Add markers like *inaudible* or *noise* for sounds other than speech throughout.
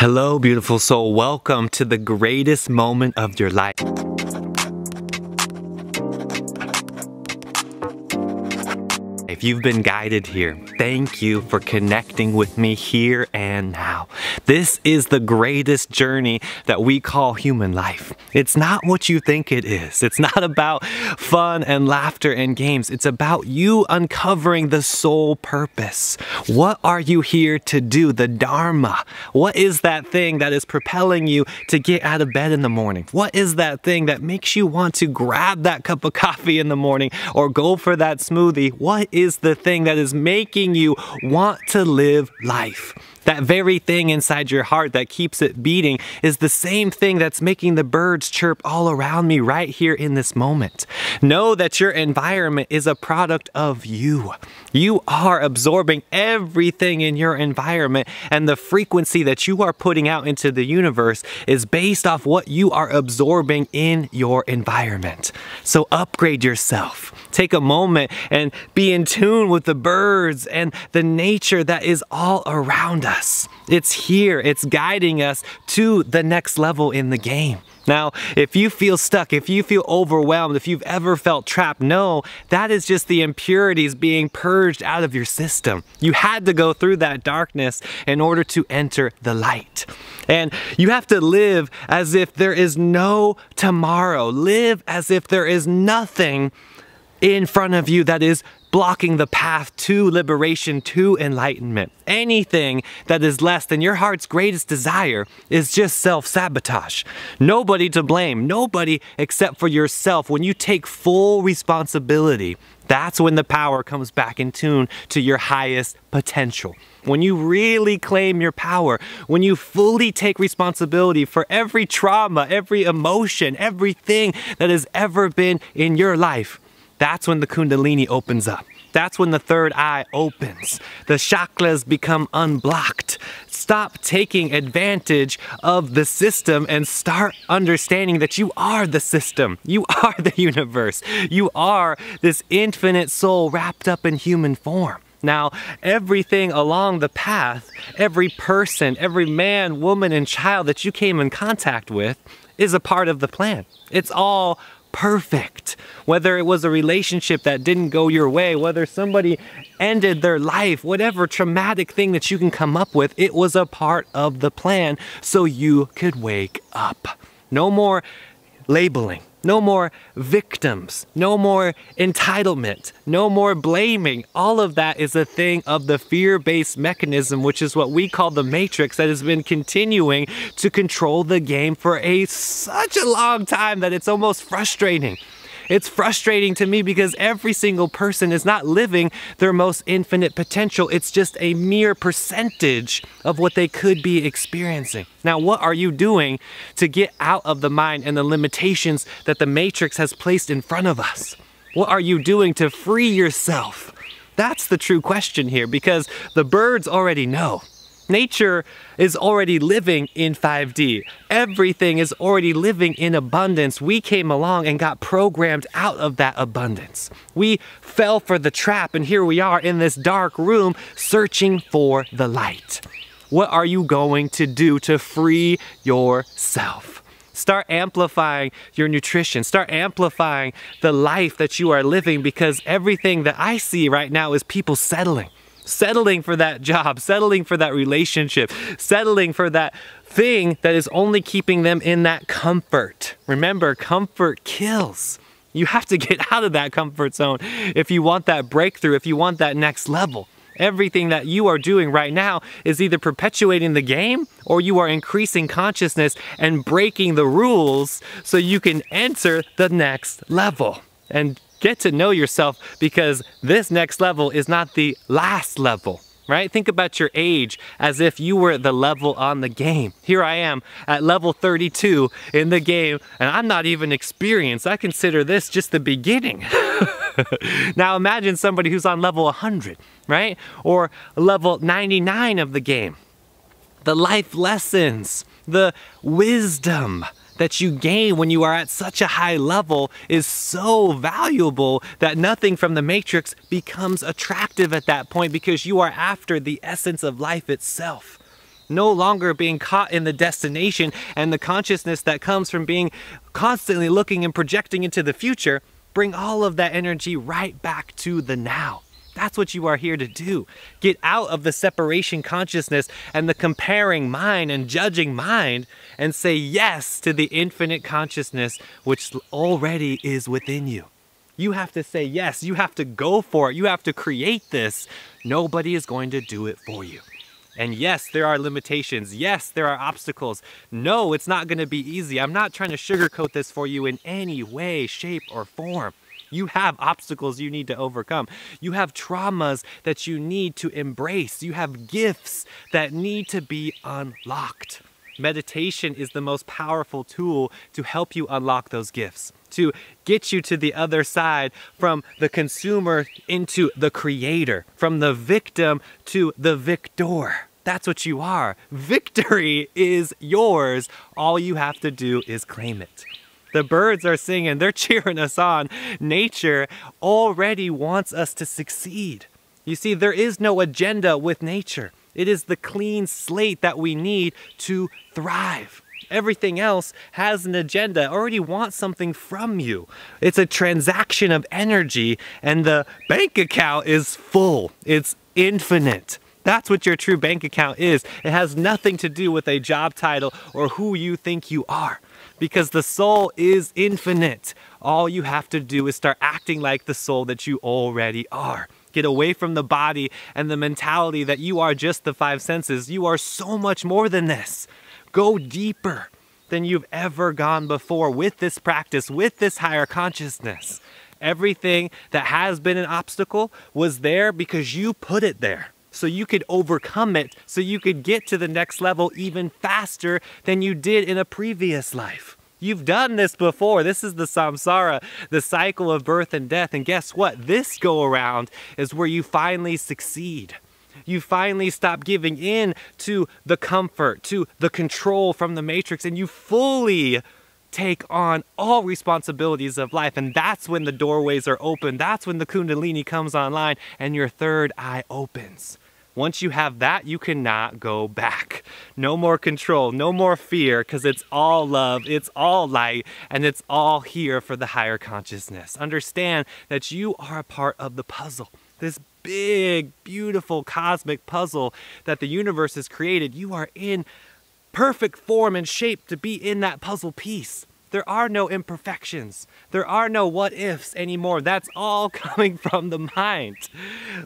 Hello, beautiful soul. Welcome to the greatest moment of your life. If you've been guided here, thank you for connecting with me here and now. This is the greatest journey that we call human life. It's not what you think it is. It's not about fun and laughter and games. It's about you uncovering the sole purpose. What are you here to do? The Dharma. What is that thing that is propelling you to get out of bed in the morning? What is that thing that makes you want to grab that cup of coffee in the morning or go for that smoothie? What is is the thing that is making you want to live life. That very thing inside your heart that keeps it beating is the same thing that's making the birds chirp all around me right here in this moment. Know that your environment is a product of you. You are absorbing everything in your environment and the frequency that you are putting out into the universe is based off what you are absorbing in your environment. So upgrade yourself. Take a moment and be in tune with the birds and the nature that is all around us us. It's here, it's guiding us to the next level in the game. Now, if you feel stuck, if you feel overwhelmed, if you've ever felt trapped, no, that is just the impurities being purged out of your system. You had to go through that darkness in order to enter the light. And you have to live as if there is no tomorrow. Live as if there is nothing in front of you that is blocking the path to liberation, to enlightenment. Anything that is less than your heart's greatest desire is just self sabotage. Nobody to blame, nobody except for yourself. When you take full responsibility, that's when the power comes back in tune to your highest potential. When you really claim your power, when you fully take responsibility for every trauma, every emotion, everything that has ever been in your life that's when the Kundalini opens up. That's when the third eye opens. The chakras become unblocked. Stop taking advantage of the system and start understanding that you are the system. You *laughs* are the universe. You are this infinite soul wrapped up in human form. Now, everything along the path, every person, every man, woman, and child that you came in contact with is a part of the plan. It's all perfect. Whether it was a relationship that didn't go your way, whether somebody ended their life, whatever traumatic thing that you can come up with, it was a part of the plan so you could wake up. No more labeling. No more victims, no more entitlement, no more blaming. All of that is a thing of the fear based mechanism, which is what we call the matrix, that has been continuing to control the game for a, such a long time that it's almost frustrating. It's frustrating to me because every single person is not living their most infinite potential. It's just a mere percentage of what they could be experiencing. Now, what are you doing to get out of the mind and the limitations that the Matrix has placed in front of us? What are you doing to free yourself? That's the true question here because the birds already know. Nature is already living in 5D. Everything is already living in abundance. We came along and got programmed out of that abundance. We fell for the trap, and here we are in this dark room searching for the light. What are you going to do to free yourself? Start amplifying your nutrition. Start amplifying the life that you are living because everything that I see right now is people settling settling for that job, settling for that relationship, settling for that thing that is only keeping them in that comfort. Remember, comfort kills. You have to get out of that comfort zone if you want that breakthrough, if you want that next level. Everything that you are doing right now is either perpetuating the game or you are increasing consciousness and breaking the rules so you can enter the next level. And get to know yourself because this next level is not the last level right? Think about your age as if you were the level on the game. Here I am at level 32 in the game, and I'm not even experienced. I consider this just the beginning. *laughs* now imagine somebody who's on level 100, right? Or level 99 of the game. The life lessons, the wisdom, that you gain when you are at such a high level is so valuable that nothing from the matrix becomes attractive at that point because you are after the essence of life itself no longer being caught in the destination and the consciousness that comes from being constantly looking and projecting into the future, bring all of that energy right back to the now. That's what you are here to do. Get out of the separation consciousness and the comparing mind and judging mind and say yes to the infinite consciousness which already is within you. You have to say yes. You have to go for it. You have to create this. Nobody is going to do it for you. And yes, there are limitations. Yes, there are obstacles. No, it's not going to be easy. I'm not trying to sugarcoat this for you in any way, shape, or form. You have obstacles you need to overcome. You have traumas that you need to embrace. You have gifts that need to be unlocked. Meditation is the most powerful tool to help you unlock those gifts, to get you to the other side from the consumer into the creator, from the victim to the victor. That's what you are. Victory is yours. All you have to do is claim it. The birds are singing, they're *laughs* cheering us on. Nature already wants us to succeed. You see, there is no agenda with nature. It is the clean slate that we need to thrive. Everything else has an agenda, already wants something from you. It's a transaction of energy, and the bank account is full, it's infinite. That's what your true bank account is. It has nothing to do with a job title or who you think you are because the soul is infinite. All you have to do is start acting like the soul that you already are. Get away from the body and the mentality that you are just the five senses. You are so much more than this. Go deeper than you've ever gone before with this practice, with this higher consciousness. Everything that has been an obstacle was there because you put it there so you could overcome it, so you could get to the next level even faster than you did in a previous life. You've done this before. This is the samsara, the cycle of birth and death. And guess what? This go around is where you finally succeed. You finally stop giving in to the comfort, to the control from the matrix, and you fully take on all responsibilities of life. And that's when the doorways are open. That's when the Kundalini comes online and your third eye opens. Once you have that, you cannot go back. No more control, no more fear, because it's all love, it's all light, and it's all here for the higher consciousness. Understand that you are a part of the puzzle. This big, beautiful cosmic puzzle that the universe has created, you are in perfect form and shape to be in that puzzle piece. There are no imperfections. There are no what ifs anymore. That's all *laughs* coming from the mind.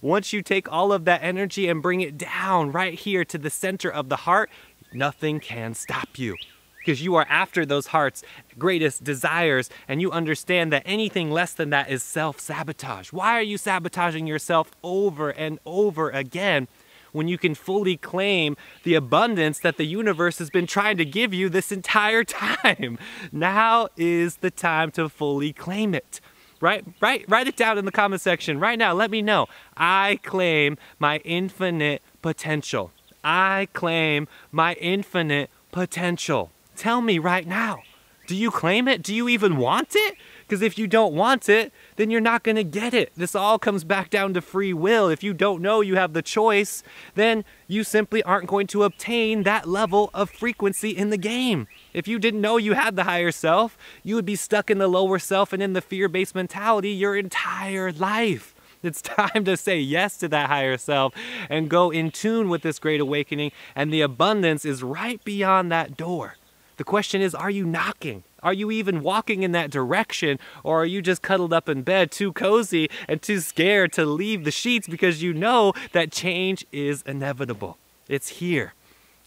Once you take all of that energy and bring it down right here to the center of the heart, nothing can stop you. Because you are after those heart's greatest desires, and you understand that anything less than that is self sabotage. Why are you sabotaging yourself over and over again when you can fully claim the abundance that the universe has been trying to give you this entire *laughs* time. Now is the time to fully claim it. Right? write, Write it down in the comment section right now. Let me know. I claim my infinite potential. I claim my infinite potential. Tell me right now. Do you claim it? Do you even want it? Because if you don't want it, then you're not going to get it. This all comes back down to free will. If you don't know you have the choice, then you simply aren't going to obtain that level of frequency in the game. If you didn't know you had the higher self, you would be stuck in the lower self and in the fear based mentality your entire life. It's *laughs* time to say yes to that higher self and go in tune with this great awakening, and the abundance is right beyond that door. The question is, are you knocking? Are you even walking in that direction? Or are you just cuddled up in bed, too cozy and too scared to leave the sheets because you know that change is inevitable? It's here.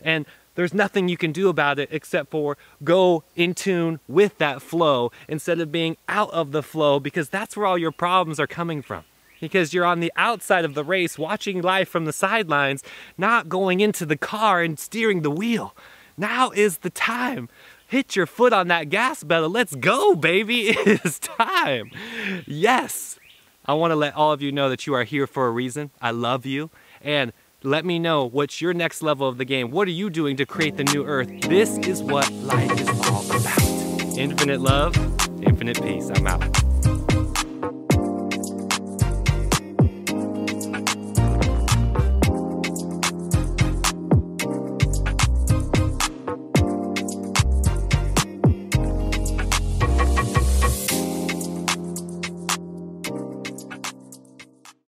And there's nothing you can do about it except for go in tune with that flow instead of being out of the flow because that's where all your problems are coming from. Because you're on the outside of the race, watching life from the sidelines, not going into the car and steering the wheel. Now is the time. Hit your foot on that gas pedal. Let's go, baby. *laughs* It is time. Yes. I want to let all of you know that you are here for a reason. I love you. And let me know what's your next level of the game. What are you doing to create the new earth? This is what life is all about. Infinite love, infinite peace. I'm out.